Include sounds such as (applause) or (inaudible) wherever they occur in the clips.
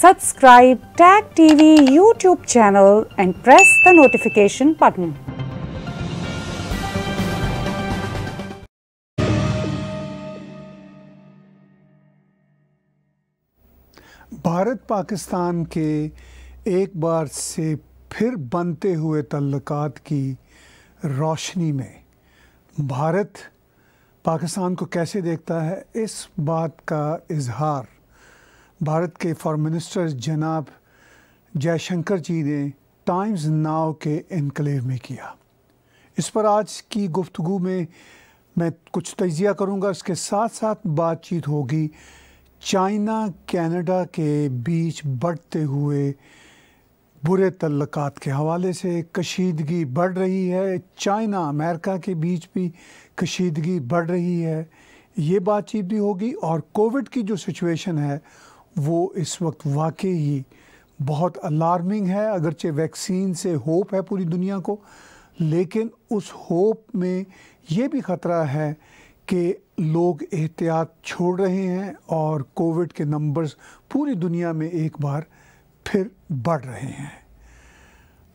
Subscribe Tag TV YouTube channel and press the notification button. Bharat Pakistan के एक बार से फिर बनते हुए तल्लक़ात की रोशनी में भारत पाकिस्तान को कैसे देखता है इस बात का इजहार भारत के फॉरेन मिनिस्टर जनाब जयशंकर जी ने टाइम्स नाव के इनकलेव में किया इस पर आज की गुफ्तु में मैं कुछ तजिया करूँगा इसके साथ साथ बातचीत होगी चाइना कनाडा के बीच बढ़ते हुए बुरे तल्लक के हवाले से कशीदगी बढ़ रही है चाइना अमेरिका के बीच भी कशीदगी बढ़ रही है ये बातचीत भी होगी और कोविड की जो सिचुएशन है वो इस वक्त वाकई ही बहुत अलार्मिंग है अगरचे वैक्सीन से होप है पूरी दुनिया को लेकिन उस होप में ये भी ख़तरा है कि लोग एहतियात छोड़ रहे हैं और कोविड के नंबर्स पूरी दुनिया में एक बार फिर बढ़ रहे हैं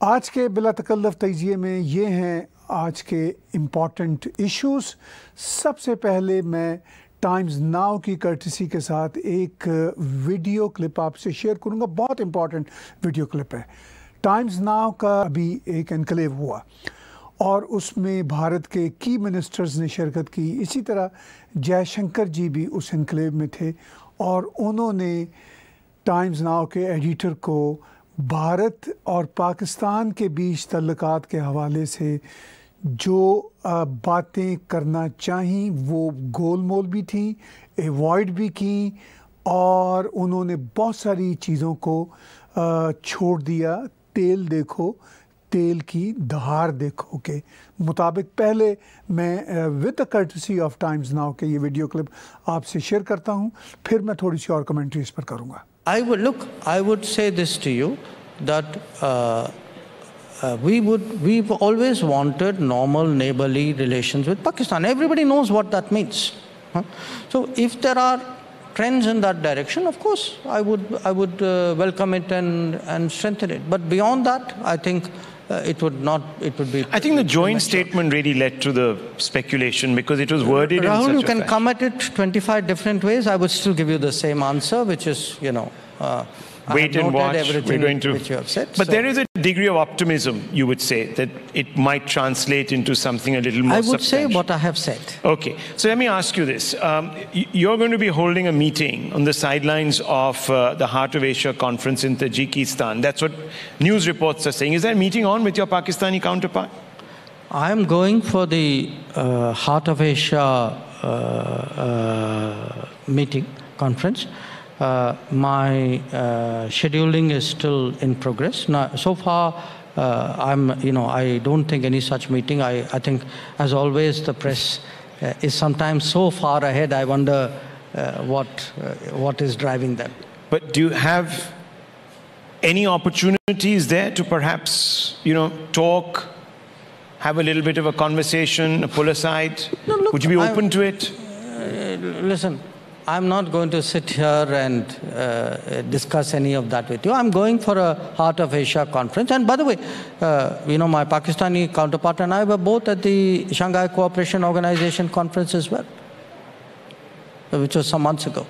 आज के बिला तकल्लफ तजिए में ये हैं आज के इम्पॉर्टेंट इश्यूज सबसे पहले मैं टाइम्स नाव की कर्टिसी के साथ एक वीडियो क्लिप आपसे शेयर करूंगा बहुत इंपॉर्टेंट वीडियो क्लिप है टाइम्स नाव का अभी एक इनकलेव हुआ और उसमें भारत के की मिनिस्टर्स ने शिरकत की इसी तरह जयशंकर जी भी उस इनकलेव में थे और उन्होंने टाइम्स नाव के एडिटर को भारत और पाकिस्तान के बीच तल्लक के हवाले से जो बातें करना चाहें वो गोल मोल भी थी एवॉइड भी की और उन्होंने बहुत सारी चीज़ों को छोड़ दिया तेल देखो तेल की दहार देखो के मुताबिक पहले मैं with the courtesy of Times Now के ये वीडियो क्लिप आपसे शेयर करता हूँ फिर मैं थोड़ी सी और कमेंट्री इस पर करूँगा I would look I would say this to you that uh, we would, we've always wanted normal neighborly relations with Pakistan. Everybody knows what that means. Huh? So if there are trends in that direction, of course, I would, I would uh, welcome it and, and strengthen it. But beyond that, I think uh, it would not, it would be... I think the joint statement really led to the speculation because it was worded Rahul, you can come at it 25 different ways. I would still give you the same answer, which is, you know, uh, wait and watch. We're going to, but so. there is a degree of optimism, you would say, that it might translate into something a little more. I would say what I have said. Okay, so let me ask you this: um, You're going to be holding a meeting on the sidelines of uh, the Heart of Asia conference in Tajikistan. That's what news reports are saying. Is that meeting on with your Pakistani counterpart? I am going for the uh, Heart of Asia uh, uh meeting conference. Uh, my uh, scheduling is still in progress. Now, so far, uh, I'm, you know, I don't think any such meeting. I, I think, as always, the press uh, is sometimes so far ahead. I wonder uh, what what is driving them. But do you have any opportunities there to perhaps, you know, talk? Have a little bit of a conversation, a pull aside? No, look, Would you be open I, to it? listen, I'm not going to sit here and uh, discuss any of that with you. I'm going for a Heart of Asia conference. And by the way, uh, you know, my Pakistani counterpart and I were both at the Shanghai Cooperation Organization conference as well, which was some months ago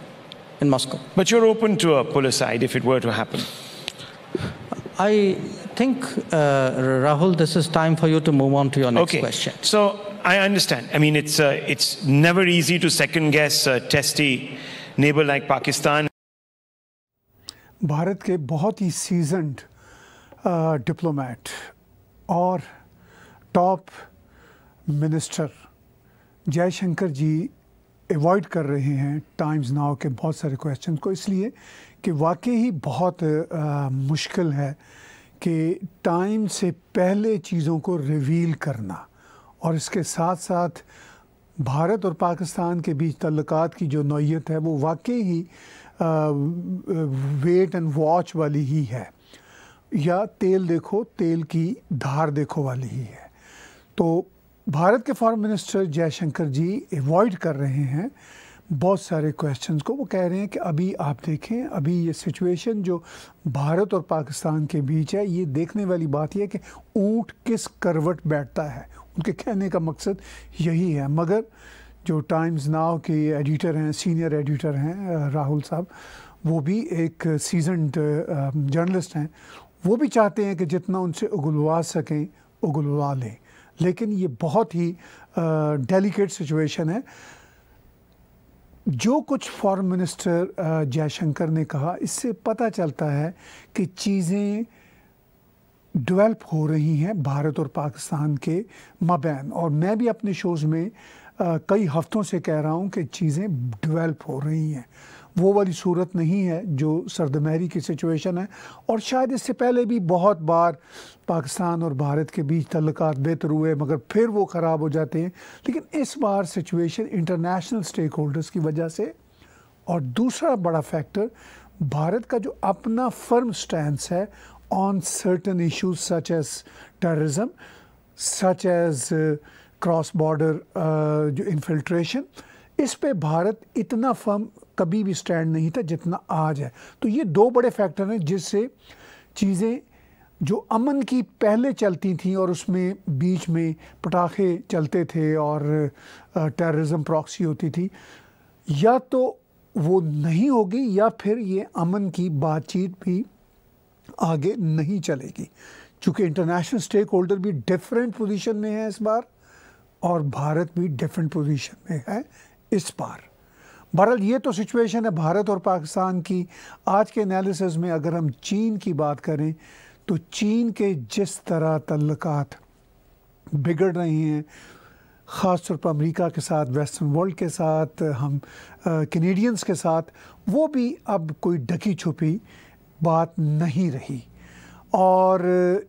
in Moscow. But you're open to a pull aside if it were to happen. I think, uh, Rahul, this is time for you to move on to your next okay. question. So I understand. I mean, it's, uh, it's never easy to second guess a testy neighbor like Pakistan. Bharat के बहुत ही seasoned diplomat uh, और top minister Jaishankar ji avoid कर रहे हैं times नाव के बहुत सारे क्वेश्चन को इसलिए कि वाकई ही बहुत आ, uh, मुश्किल है कि टाइम से पहले चीज़ों को रिवील करना और इसके साथ साथ भारत और पाकिस्तान के बीच तल्लक की जो नौीयत है वो वाकई ही वेट एंड वॉच वाली ही है या तेल देखो तेल की धार देखो वाली ही है तो भारत के foreign minister Jaishankar ji avoid कर रहे हैं बहुत सारे क्वेश्चंस को वो कह रहे हैं कि अभी आप देखें अभी ये सिचुएशन जो भारत और पाकिस्तान के बीच है ये देखने वाली बात यह कि ऊँट किस करवट बैठता है उनके कहने का मकसद यही है मगर जो टाइम्स नाव के एडिटर हैं सीनियर एडिटर हैं राहुल साहब वो भी एक सीजनड जर्नलिस्ट um, हैं वो भी चाहते हैं कि जितना उनसे उगलवा सकें उगलवा लें लेकिन ये बहुत ही डेलिकेट uh, सिचुएशन है जो कुछ फॉरेन मिनिस्टर जयशंकर ने कहा इससे पता चलता है कि चीज़ें डेवलप हो रही हैं भारत और पाकिस्तान के मबैन और मैं भी अपने शोज़ में कई हफ्तों से कह रहा हूँ कि चीज़ें डेवलप हो रही हैं वो वाली सूरत नहीं है जो सरदमहरी की सिचुएशन है और शायद इससे पहले भी बहुत बार पाकिस्तान और भारत के बीच तल्लक बेहतर हुए मगर फिर वो ख़राब हो जाते हैं लेकिन इस बार सिचुएशन इंटरनेशनल स्टेक होल्डर्स की वजह से और दूसरा बड़ा फैक्टर भारत का जो अपना फर्म स्टैंड है on certain issues such as terrorism such as cross border जो इन्फिल्ट्रेशन इस पे भारत इतना फर्म कभी भी स्टैंड नहीं था जितना आज है तो ये दो बड़े फैक्टर हैं जिससे चीज़ें जो अमन की पहले चलती थी और उसमें बीच में पटाखे चलते थे और टेररिज्म प्रॉक्सी होती थी या तो वो नहीं होगी या फिर ये अमन की बातचीत भी आगे नहीं चलेगी क्योंकि इंटरनेशनल स्टेक होल्डर भी डिफरेंट पोजीशन में है इस बार और भारत भी डिफरेंट पोजीशन में है इस बार बहरहाल ये तो सिचुएशन है भारत और पाकिस्तान की आज के एनालिसिस में अगर हम चीन की बात करें तो चीन के जिस तरह तल्लक बिगड़ रहे हैं ख़ास तौर पर अमेरिका के साथ वेस्टर्न वर्ल्ड के साथ हम कनेडियंस के साथ वो भी अब कोई ढकी छुपी बात नहीं रही और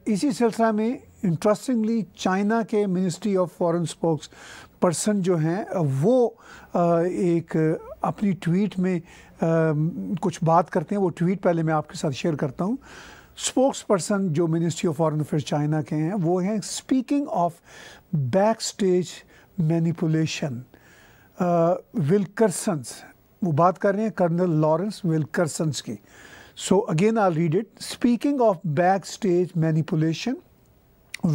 इसी सिलसिला में इंटरेस्टिंगली चाइना के ministry of foreign spokesperson जो हैं वो एक अपनी ट्वीट में आ, कुछ बात करते हैं वो ट्वीट पहले मैं आपके साथ शेयर करता हूँ स्पोक्स पर्सन जो ministry of foreign affair China के हैं वो हैं speaking of back stage manipulation Wilkerson's वो बात कर रहे हैं कर्नल लॉरेंस विलकरसन्स की so again I read it speaking of back stage manipulation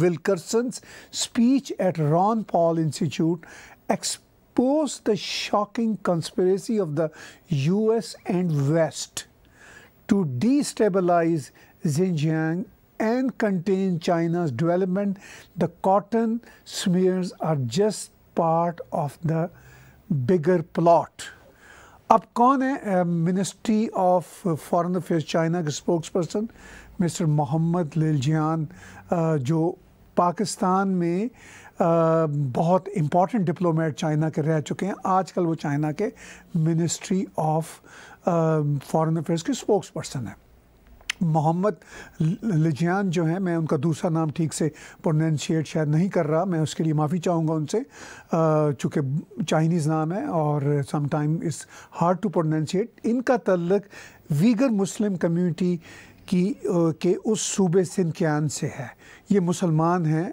Wilkerson's speech at Ron Paul Institute exp exposed the shocking conspiracy of the US and West to destabilize Xinjiang and contain China's development, the cotton smears are just part of the bigger plot. Up, कौन the Ministry of Foreign Affairs China spokesperson, Mr. Muhammad mister Muhammad Pakistan में आ, बहुत important diplomat China के रह चुके हैं आजकल वो चाइना के मिनिस्ट्री ऑफ फॉरेन अफेयर्स के स्पोक्स पर्सन हैं मोहम्मद लिजियान जो हैं मैं उनका दूसरा नाम ठीक से प्रोनन्शिएट शायद नहीं कर रहा मैं उसके लिए माफ़ी चाहूँगा उनसे चूँकि चाइनीज़ नाम है और sometime is hard to pronunciate इनका तल्लक वीगर मुस्लिम कम्युनिटी कि के उस सूबे सिंध के आन से है ये मुसलमान हैं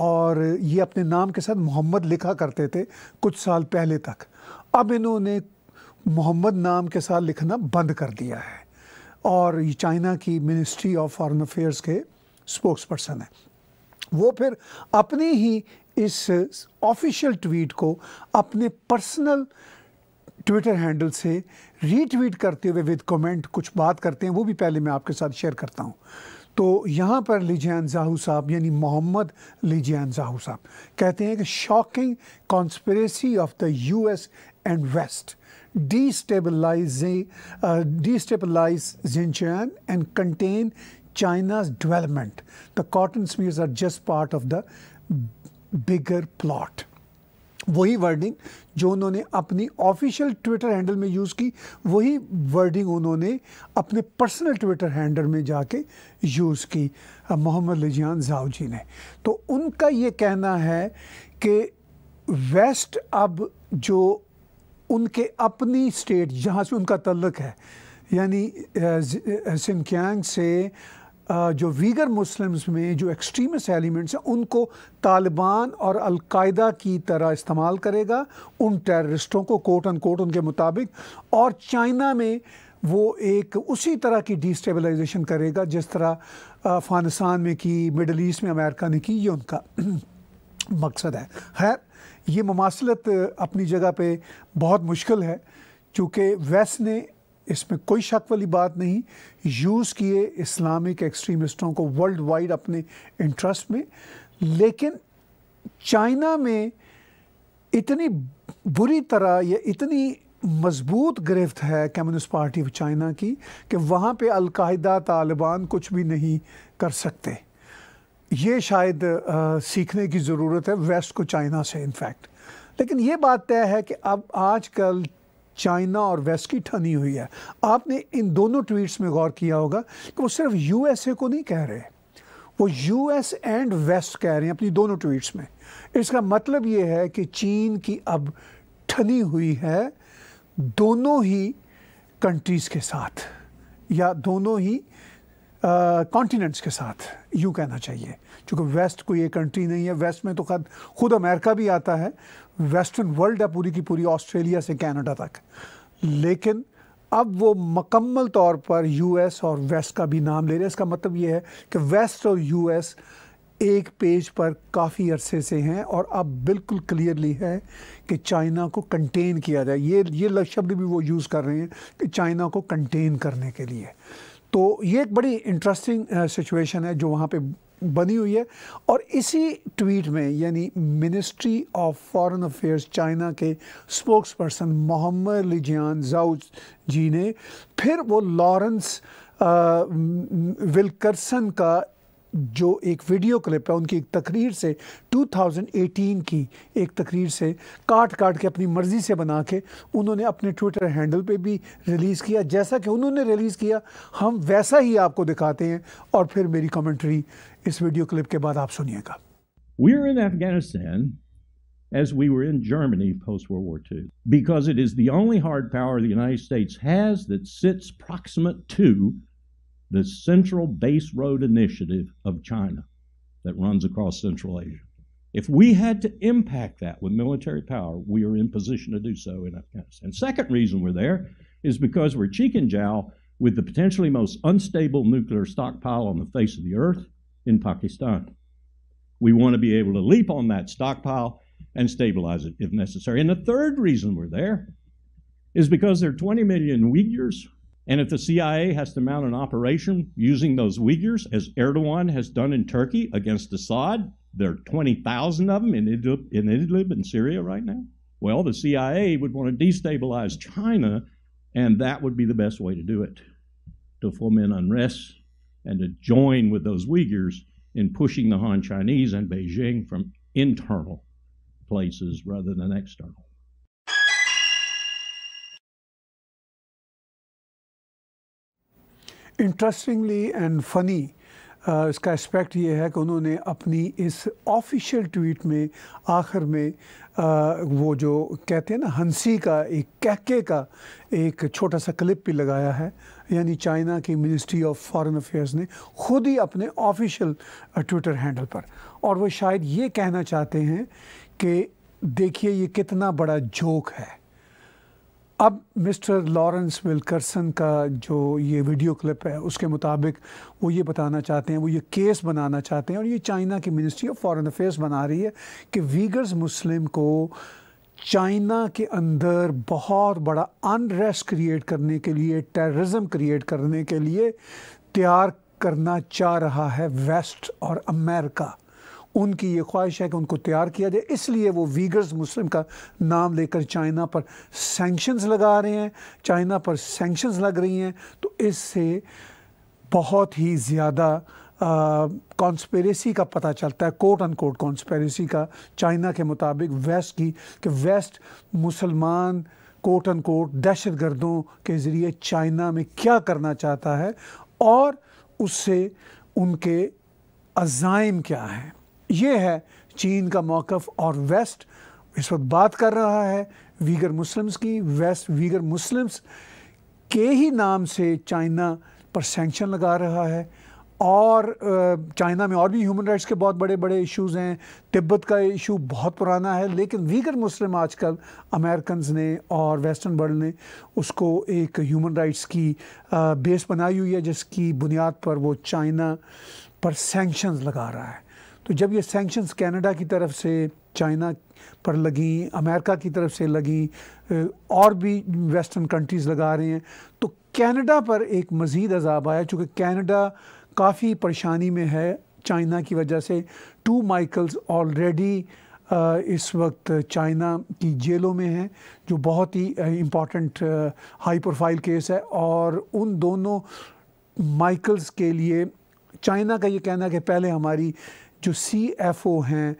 और ये अपने नाम के साथ मोहम्मद लिखा करते थे कुछ साल पहले तक अब इन्होंने मोहम्मद नाम के साथ लिखना बंद कर दिया है और ये चाइना की मिनिस्ट्री ऑफ फॉरेन अफेयर्स के स्पोक्स पर्सन है वो फिर अपने ही इस ऑफिशियल ट्वीट को अपने पर्सनल ट्विटर हैंडल से रीट्वीट करते हुए विद कमेंट कुछ बात करते हैं वो भी पहले मैं आपके साथ शेयर करता हूँ तो यहाँ पर लिजैन जाहू साहब यानी मोहम्मद लीजियान जाहू साहब कहते हैं कि shocking conspiracy of the U S and West destabilize Xinjiang and contain China's development. The cotton smears are just part of the bigger plot वही वर्डिंग जो उन्होंने अपनी ऑफिशियल ट्विटर हैंडल में यूज़ की वही वर्डिंग उन्होंने अपने पर्सनल ट्विटर हैंडल में जाके यूज़ की मोहम्मद लिजियान जाओ जी ने तो उनका ये कहना है कि वेस्ट अब जो उनके अपनी स्टेट जहाँ से उनका तल्लक है यानी सिंकियांग से जो वीगर मुस्लिम्स में जो एक्सट्रीमिस्ट एलिमेंट्स हैं उनको तालिबान और अलकायदा की तरह इस्तेमाल करेगा उन टेररिस्टों को कोट एंड कोट उनके मुताबिक और चाइना में वो एक उसी तरह की डिस्टेबलाइजेशन करेगा जिस तरह अफगानिस्तान में की मिडल ईस्ट में अमेरिका ने की ये उनका (clears throat) मकसद है खैर ये ममासलत अपनी जगह पे बहुत मुश्किल है चूँकि वेस्ट ने इसमें कोई शक वाली बात नहीं यूज़ किए इस्लामिक एक्सट्रीमिस्टों को वर्ल्ड वाइड अपने इंटरेस्ट में लेकिन चाइना में इतनी बुरी तरह या इतनी मजबूत गिरफ्त है कम्युनिस्ट पार्टी ऑफ चाइना की कि वहाँ पे अलकायदा तालिबान कुछ भी नहीं कर सकते ये शायद आ, सीखने की ज़रूरत है वेस्ट को चाइना से इनफैक्ट लेकिन ये बात तय है कि अब आजकल चाइना और वेस्ट की ठनी हुई है आपने इन दोनों ट्वीट्स में गौर किया होगा कि वो सिर्फ यूएसए को नहीं कह रहे वो यूएस एंड वेस्ट कह रहे हैं अपनी दोनों ट्वीट्स में इसका मतलब ये है कि चीन की अब ठनी हुई है दोनों ही कंट्रीज़ के साथ या दोनों ही कॉन्टिनेंट्स के साथ यूँ कहना चाहिए क्योंकि वेस्ट कोई एक कंट्री नहीं है वेस्ट में तो खुद अमेरिका भी आता है वेस्टर्न वर्ल्ड है पूरी की पूरी ऑस्ट्रेलिया से कनाडा तक लेकिन अब वो मकम्मल तौर पर यूएस और वेस्ट का भी नाम ले रहे हैं इसका मतलब ये है कि वेस्ट और यूएस एक पेज पर काफ़ी अरसे से हैं और अब बिल्कुल क्लियरली है कि चाइना को कंटेन किया जाए ये ये शब्द भी वो यूज़ कर रहे हैं कि चाइना को कंटेन करने के लिए तो ये एक बड़ी इंटरेस्टिंग सिचुएशन है जो वहाँ पे बनी हुई है और इसी ट्वीट में यानी ministry of foreign affairs China के spokesperson Muhammad Lijian Zhao ji ने फिर वो लॉरेंस विल्कर्सन का जो एक वीडियो क्लिप है उनकी एक तकरीर से 2018 की एक तकरीर से काट काट के अपनी मर्ज़ी से बना के उन्होंने अपने ट्विटर हैंडल पे भी रिलीज़ किया जैसा कि उन्होंने रिलीज़ किया हम वैसा ही आपको दिखाते हैं और फिर मेरी कमेंट्री इस वीडियो क्लिप के बाद आप सुनिएगा We are in Afghanistan as we were in Germany post World War II, because it is the only hard power the United States has that sits proximate to the Central Base Road Initiative of China that runs across Central Asia. If we had to impact that with military power, we are in position to do so in Afghanistan. Second reason we're there is because we're cheek and jowl with the potentially most unstable nuclear stockpile on the face of the earth in Pakistan. We want to be able to leap on that stockpile and stabilize it if necessary. And the third reason we're there is because there are 20 million Uyghurs, and if the CIA has to mount an operation using those Uyghurs, as Erdogan has done in Turkey against Assad, there are 20,000 of them in Idlib, in Idlib and Syria right now. Well, the CIA would want to destabilize China, and that would be the best way to do it to foment unrest and to join with those Uyghurs in pushing the Han Chinese and Beijing from internal places rather than external. Interestingly and funny, इसका aspect ये है कि उन्होंने अपनी इस official tweet में आखिर में आ, वो जो कहते हैं ना हंसी का एक कहके का एक छोटा सा क्लिप भी लगाया है यानी चाइना की मिनिस्ट्री ऑफ फॉरेन अफेयर्स ने खुद ही अपने ऑफिशियल ट्विटर हैंडल पर और वो शायद ये कहना चाहते हैं कि देखिए ये कितना बड़ा जोक है अब मिस्टर लॉरेंस विल्करसन का जो ये वीडियो क्लिप है उसके मुताबिक वो ये बताना चाहते हैं वो ये केस बनाना चाहते हैं और ये चाइना की मिनिस्ट्री ऑफ फॉरेन अफेयर्स बना रही है कि वीगर्स मुस्लिम को चाइना के अंदर बहुत बड़ा अनरेस्ट क्रिएट करने के लिए टेररिज्म क्रिएट करने के लिए तैयार करना चाह रहा है वेस्ट और अमेरिका उनकी ये ख्वाहिश है कि उनको तैयार किया जाए इसलिए वो वीगर्स मुस्लिम का नाम लेकर चाइना पर सेंक्शंस लगा रहे हैं चाइना पर सेंक्शंस लग रही हैं तो इससे बहुत ही ज़्यादा कॉन्स्पेरेसी का पता चलता है कोट अन कोट कॉन्स्पेरेसी का चाइना के मुताबिक वेस्ट की कि वेस्ट मुसलमान कोट अन कोट दहशत गर्दों के ज़रिए चाइना में क्या करना चाहता है और उससे उनके अज़ाइम क्या हैं ये है चीन का मौक़ और वेस्ट इस वक्त बात कर रहा है वीगर मुस्लिम्स की वेस्ट वीगर मुस्लिम्स के ही नाम से चाइना पर सेंक्शन लगा रहा है और चाइना में और भी ह्यूमन राइट्स के बहुत बड़े बड़े इश्यूज़ हैं तिब्बत का इशू बहुत पुराना है लेकिन वीगर मुस्लिम आजकल अमेरिकन ने और वेस्टर्न वर्ल्ड ने उसको एक ह्यूमन राइट्स की बेस बनाई हुई है जिसकी बुनियाद पर वो चाइना पर सेंक्शन लगा रहा है तो जब ये सेंक्शंस कनाडा की तरफ से चाइना पर लगी अमेरिका की तरफ से लगी और भी वेस्टर्न कंट्रीज़ लगा रहे हैं तो कनाडा पर एक मज़ीद अजाब आया चूँकि कनाडा काफ़ी परेशानी में है चाइना की वजह से टू माइकल्स ऑलरेडी इस वक्त चाइना की जेलों में हैं जो बहुत ही इम्पॉर्टेंट हाई प्रोफाइल केस है और उन दोनों माइकल्स के लिए चाइना का ये कहना है कि पहले हमारी जो सी एफ ओ हैं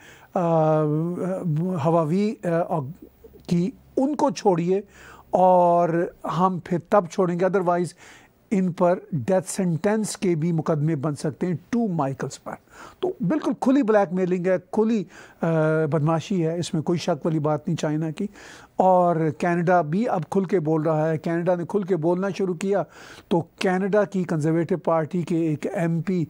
हवावी की उनको छोड़िए और हम फिर तब छोड़ेंगे अदरवाइज़ इन पर डेथ सेंटेंस के भी मुकदमे बन सकते हैं टू माइकल्स पर तो बिल्कुल खुली ब्लैक मेलिंग है खुली बदमाशी है इसमें कोई शक वाली बात नहीं चाइना की और कनाडा भी अब खुल के बोल रहा है कनाडा ने खुल के बोलना शुरू किया तो कनाडा की कंजर्वेटिव पार्टी के एक एमपी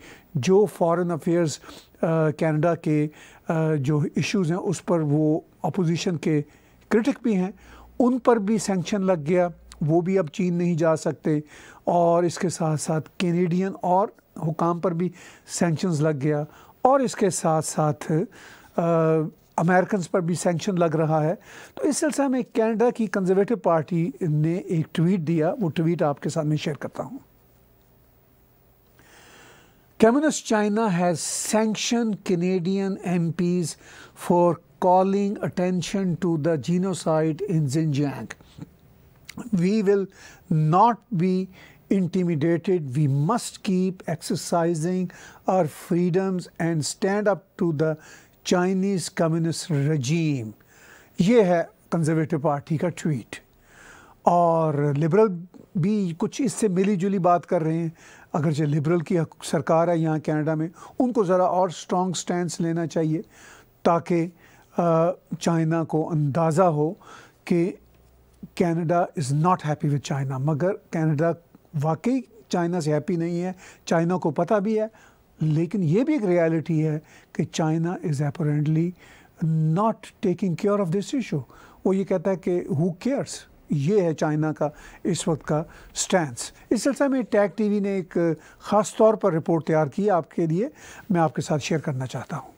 जो फॉरेन अफेयर्स कनाडा के आ, जो इश्यूज हैं उस पर वो अपोजिशन के क्रिटिक भी हैं उन पर भी सेंक्शन लग गया वो भी अब चीन नहीं जा सकते और इसके साथ साथ कैनेडियन और हुकाम पर भी सेंक्शन लग गया और इसके साथ साथ अमेरिकन पर भी सेंक्शन लग रहा है तो इस सिलसिले में कैनेडा की कंजर्वेटिव पार्टी ने एक ट्वीट दिया वो ट्वीट आपके साथ में शेयर करता हूँ China has sanction Canadian MPs for calling attention to the genocide in Xinjiang we will not be intimidated. We must keep exercising our freedoms and stand up to the Chinese communist regime. ye hai conservative party ka tweet aur liberal bhi kuch isse mili juli baat kar rahe hain agar je liberal ki sarkar hai yahan canada mein unko zara aur strong stance lena chahiye taaki china ko andaaza ho ke Canada is not happy with China मगर Canada वाकई China से happy नहीं है China को पता भी है लेकिन ये भी एक रियलिटी है कि China is apparently not taking care of this issue वो ये कहता है कि हु केयर्स ये है चाइना का इस वक्त का स्टैंड इस सिलसिले में टैग टीवी ने एक ख़ास तौर पर रिपोर्ट तैयार की आपके लिए मैं आपके साथ शेयर करना चाहता हूँ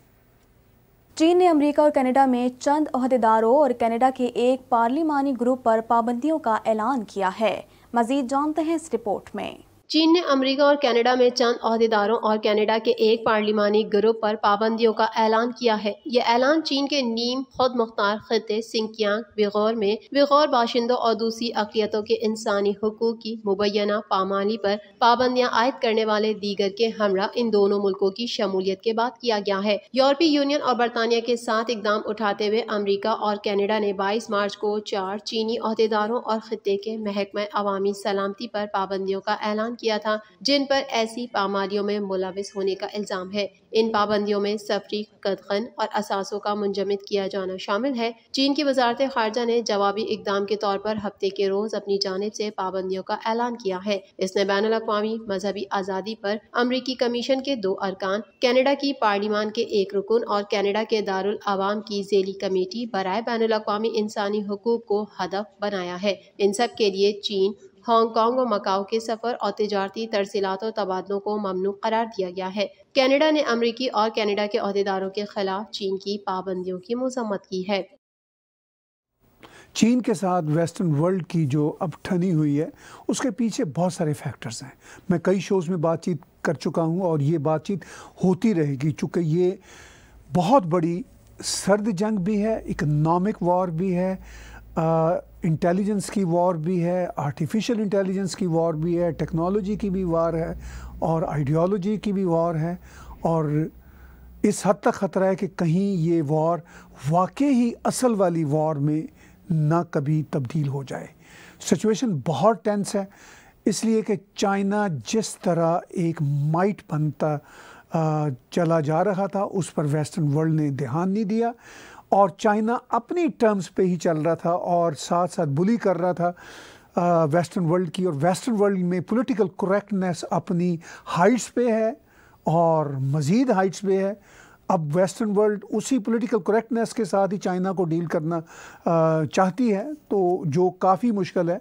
चीन ने अमेरिका और कनाडा में चंद अहदेदारों और कनाडा के एक पार्लिमानी ग्रुप पर पाबंदियों का ऐलान किया है मजीद जानते हैं इस रिपोर्ट में चीन ने अमेरिका और कनाडा में चंद अहदेदारों और कनाडा के एक पार्लिमानी ग्रुप पर पाबंदियों का ऐलान किया है यह ऐलान चीन के नीम खुद मुख्तार खत्े सिंकियांग बेगौर में बेगौर बाशिंदों और दूसरी अकलीतों के इंसानी हकूक की मुबैना पामाली पर पाबंदियां आयद करने वाले दीगर के हमरा इन दोनों मुल्कों की शमूलियत के बाद किया गया है यूरोपीय यूनियन और बरतानिया के साथ इकदाम उठाते हुए अमरीका और कैनेडा ने बाईस मार्च को चार चीनी अहदेदारों और खत्े के महकमा अवामी सलामती पर पाबंदियों का ऐलान किया था जिन पर ऐसी पामादियों में मुलविस होने का इल्ज़ाम है इन पाबंदियों में सफरी कदखन और असासों का मुंजमद किया जाना शामिल है चीन की वजारत खारजा ने जवाबी इकदाम के तौर पर हफ्ते के रोज अपनी जानब से पाबंदियों का ऐलान किया है इसने बैन अवी मजहबी आज़ादी पर अमरीकी कमीशन के दो अरकान कैनेडा की पार्लिमान के एक रुकन और कैनेडा के दारुल आवाम की जेली कमेटी बरए बैन अवी इंसानी हकूक को हदफ बनाया है इन सब के लिए चीन हांगकांग और मकाओ के सफर और तजारती तरसीलात और तबादलों को ममनू करार दिया गया है कैनेडा ने अमरीकी और कैनेडा के अहदेदारों के खिलाफ चीन की पाबंदियों की मजम्मत की है चीन के साथ वेस्टर्न वर्ल्ड की जो अब ठनी हुई है उसके पीछे बहुत सारे फैक्टर्स हैं मैं कई शोज़ में बातचीत कर चुका हूं और ये बातचीत होती रहेगी चूँकि ये बहुत बड़ी सर्द जंग भी है इकनॉमिक वॉर भी है इंटेलिजेंस की वॉर भी है आर्टिफिशियल इंटेलिजेंस की वॉर भी है टेक्नोलॉजी की भी वार है और आइडियोलॉजी की भी वॉर है और इस हद तक ख़तरा है कि कहीं ये वॉर वाकई ही असल वाली वॉर में ना कभी तब्दील हो जाए सिचुएशन बहुत टेंस है इसलिए कि चाइना जिस तरह एक माइट बनता चला जा रहा था उस पर वेस्टर्न वर्ल्ड ने ध्यान नहीं दिया और चाइना अपनी टर्म्स पे ही चल रहा था और साथ साथ बुली कर रहा था वेस्टर्न वर्ल्ड की और वेस्टर्न वर्ल्ड में पॉलिटिकल करेक्टनेस अपनी हाइट्स पे है और मज़ीद हाइट्स पे है अब वेस्टर्न वर्ल्ड उसी पॉलिटिकल करेक्टनेस के साथ ही चाइना को डील करना आ, चाहती है तो जो काफ़ी मुश्किल है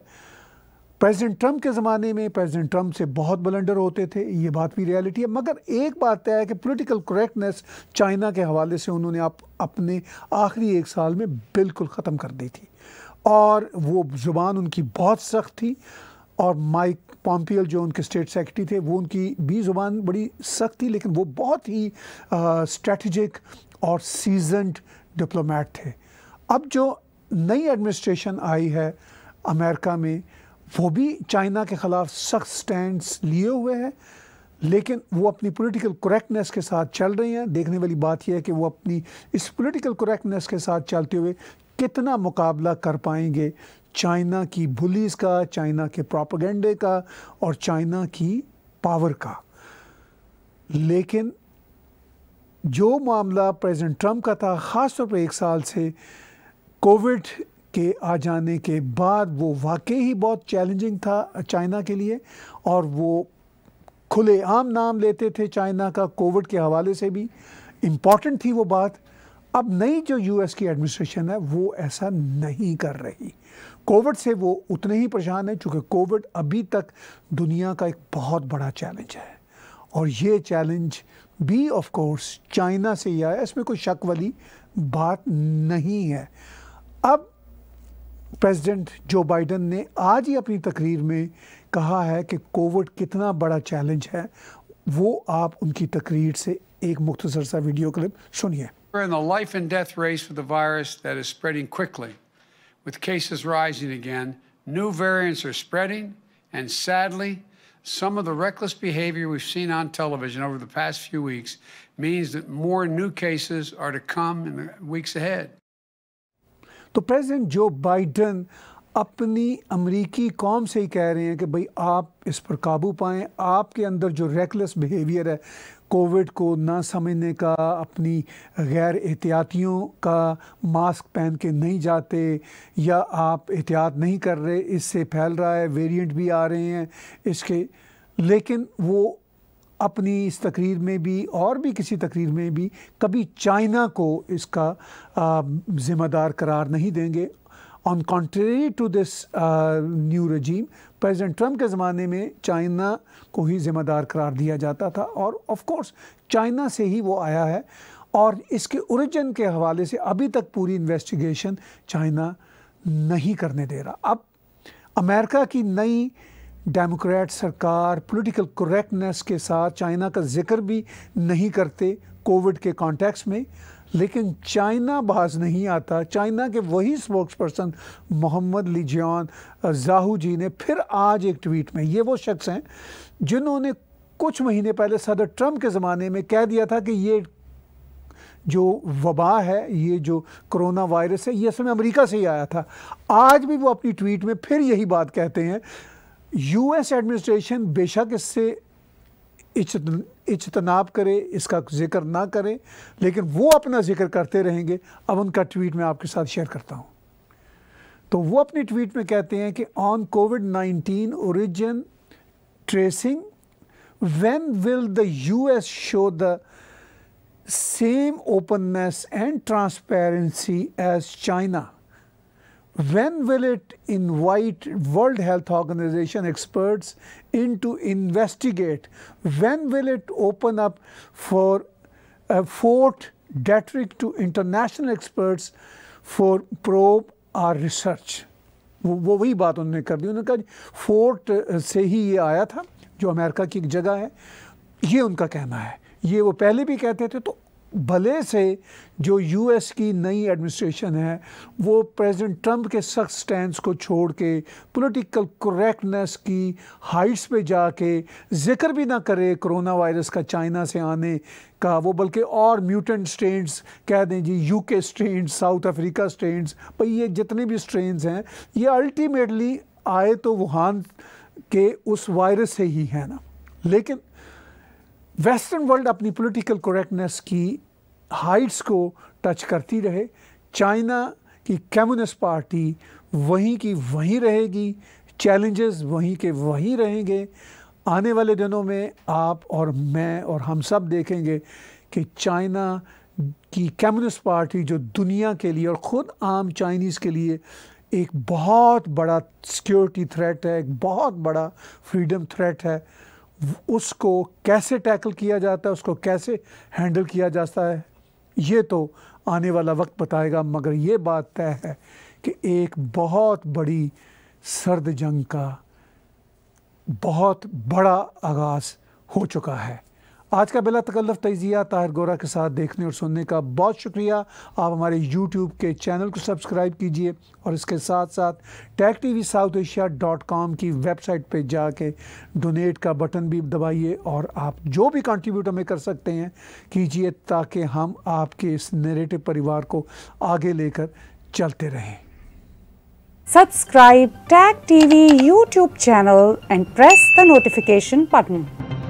प्रेसिडेंट ट्रंप के ज़माने में प्रेसिडेंट ट्रंप से बहुत बलंडर होते थे ये बात भी रियलिटी है मगर एक बात तय है कि पॉलिटिकल करेक्टनेस चाइना के हवाले से उन्होंने आप अपने आखिरी एक साल में बिल्कुल ख़त्म कर दी थी और वो ज़ुबान उनकी बहुत सख्त थी और माइक पॉम्पियल जो उनके स्टेट सेक्रेटरी थे वो उनकी भी ज़ुबान बड़ी सख्त थी लेकिन वो बहुत ही स्ट्रेटजिक और सीजनड डिप्लोमेट थे अब जो नई एडमिनिस्ट्रेशन आई है अमेरिका में वो भी चाइना के ख़िलाफ़ सख्त स्टैंड लिए हुए हैं लेकिन वो अपनी पॉलिटिकल करेक्टनेस के साथ चल रही हैं देखने वाली बात यह है कि वो अपनी इस पॉलिटिकल करेक्टनेस के साथ चलते हुए कितना मुकाबला कर पाएंगे चाइना की बुलीस का चाइना के प्रोपागेंडे का और चाइना की पावर का लेकिन जो मामला प्रेसिडेंट ट्रंप का था ख़ास तौर पर एक साल से कोविड के आ जाने के बाद वो वाकई ही बहुत चैलेंजिंग था चाइना के लिए और वो खुले आम नाम लेते थे चाइना का कोविड के हवाले से भी इम्पॉर्टेंट थी वो बात अब नई जो यूएस की एडमिनिस्ट्रेशन है वो ऐसा नहीं कर रही कोविड से वो उतने ही परेशान है चूँकि कोविड अभी तक दुनिया का एक बहुत बड़ा चैलेंज है और ये चैलेंज भी ऑफ कोर्स चाइना से ही आया इसमें कोई शक वाली बात नहीं है अब प्रेसिडेंट जो बाइडन ने आज ही अपनी तकरीर में कहा है कि कोविड कितना बड़ा चैलेंज है वो आप उनकी तकरीर से एक मुख्तसर सा वीडियो क्लिप सुनिए We're in the life and death race with the virus that is spreading quickly. With cases rising again, new variants are spreading, and sadly, some of the reckless behavior we've seen on television over the past few weeks means that more new cases are to come in the weeks ahead. तो president Joe Biden अपनी अमरीकी कौम से ही कह रहे हैं कि भाई आप इस पर काबू पाएँ आपके अंदर जो रेकलेस बिहेवियर है कोविड को ना समझने का अपनी गैर एहतियातियों का मास्क पहन के नहीं जाते या आप एहतियात नहीं कर रहे इससे फैल रहा है वेरिएंट भी आ रहे हैं इसके लेकिन वो अपनी इस तकरीर में भी और भी किसी तकरीर में भी कभी चाइना को इसका ज़िम्मेदार करार नहीं देंगे on contrary to this new regime president Trump के ज़माने में चाइना को ही ज़िम्मेदार करार दिया जाता था और ऑफ़ कोर्स चाइना से ही वो आया है और इसके ओरिजिन के हवाले से अभी तक पूरी इन्वेस्टिगेशन चाइना नहीं करने दे रहा अब अमेरिका की नई डेमोक्रेट सरकार पॉलिटिकल करेक्टनेस के साथ चाइना का जिक्र भी नहीं करते कोविड के कॉन्टेक्स्ट में लेकिन चाइना बाज नहीं आता चाइना के वही स्पोक्स पर्सन मोहम्मद लिजियान जाहू जी ने फिर आज एक ट्वीट में ये वो शख्स हैं जिन्होंने कुछ महीने पहले सदर ट्रम्प के ज़माने में कह दिया था कि ये जो वबा है ये जो कोरोना वायरस है ये समय अमेरिका से ही आया था आज भी वो अपनी ट्वीट में फिर यही बात कहते हैं यूएस एडमिनिस्ट्रेशन बेशक इससे इजतनाब करे इसका जिक्र ना करे लेकिन वो अपना जिक्र करते रहेंगे अब उनका ट्वीट मैं आपके साथ शेयर करता हूँ तो वो अपनी ट्वीट में कहते हैं कि on Covid nineteen origin tracing when will the US show the same openness and transparency as China when will it invite World Health Organization experts in to investigate? When will it open up for a fort detrick to international experts for probe our research? वो वो वही बात उन्होंने कर दी उन्होंने कहा fort से ही ये आया था जो अमेरिका की एक जगह है ये उनका कहना है ये वो पहले भी कहते थे तो भले से जो यूएस की नई एडमिनिस्ट्रेशन है वो प्रेसिडेंट ट्रंप के सख्त स्टैंड को छोड़ के पोलिटिकल करेक्टनेस की हाइट्स पे जाके जिक्र भी ना करे कोरोना वायरस का चाइना से आने का वो बल्कि और म्यूटेंट स्ट्रेन्स कह दें जी UK strain South Africa strains भाई ये जितने भी स्ट्रेन्स हैं ये अल्टीमेटली आए तो वुहान के उस वायरस से ही है ना लेकिन वेस्टर्न वर्ल्ड अपनी पॉलिटिकल करेक्टनेस की हाइट्स को टच करती रहे चाइना की कम्युनिस्ट पार्टी वहीं की वहीं रहेगी चैलेंजेस वहीं के वहीं रहेंगे आने वाले दिनों में आप और मैं और हम सब देखेंगे कि चाइना की कम्युनिस्ट पार्टी जो दुनिया के लिए और ख़ुद आम चाइनीज़ के लिए एक बहुत बड़ा सिक्योरिटी थ्रेट है एक बहुत बड़ा फ्रीडम थ्रेट है उसको कैसे टैकल किया जाता है उसको कैसे हैंडल किया जाता है ये तो आने वाला वक्त बताएगा मगर ये बात तय है कि एक बहुत बड़ी सर्द जंग का बहुत बड़ा आगाज़ हो चुका है आज का बिला तकल्लफ तजिया ताहिर गोरा के साथ देखने और सुनने का बहुत शुक्रिया आप हमारे यूट्यूब के चैनल को सब्सक्राइब कीजिए और इसके साथ साथ टैक T V South Asia dot com की वेबसाइट पर जाके डोनेट का बटन भी दबाइए और आप जो भी कंट्रीब्यूट हमें कर सकते हैं कीजिए ताकि हम आपके इस नेरेटिव परिवार को आगे लेकर चलते रहें Subscribe T V YouTube channel and press the notification button